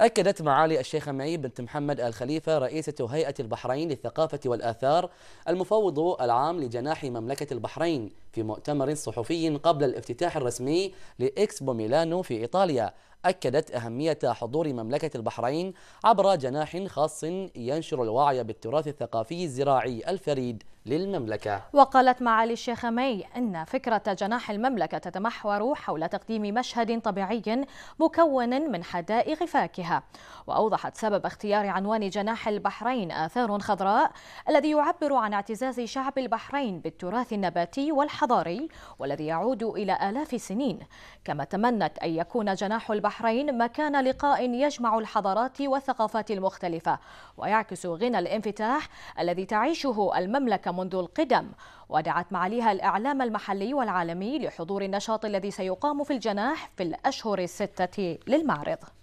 أكدت معالي الشيخة معي بنت محمد آل خليفة رئيسة هيئة البحرين للثقافة والآثار المفوض العام لجناح مملكة البحرين في مؤتمر صحفي قبل الافتتاح الرسمي لإكسبو ميلانو في إيطاليا أكدت أهمية حضور مملكة البحرين عبر جناح خاص ينشر الوعي بالتراث الثقافي الزراعي الفريد للمملكة وقالت معالي الشيخ مي أن فكرة جناح المملكة تتمحور حول تقديم مشهد طبيعي مكون من حدائق فاكهة وأوضحت سبب اختيار عنوان جناح البحرين آثار خضراء الذي يعبر عن اعتزاز شعب البحرين بالتراث النباتي والحضاري والذي يعود إلى آلاف السنين كما تمنت أن يكون جناح البحرين مكان لقاء يجمع الحضارات والثقافات المختلفة ويعكس غنى الانفتاح الذي تعيشه المملكة منذ القدم ودعت معاليها الإعلام المحلي والعالمي لحضور النشاط الذي سيقام في الجناح في الأشهر الستة للمعرض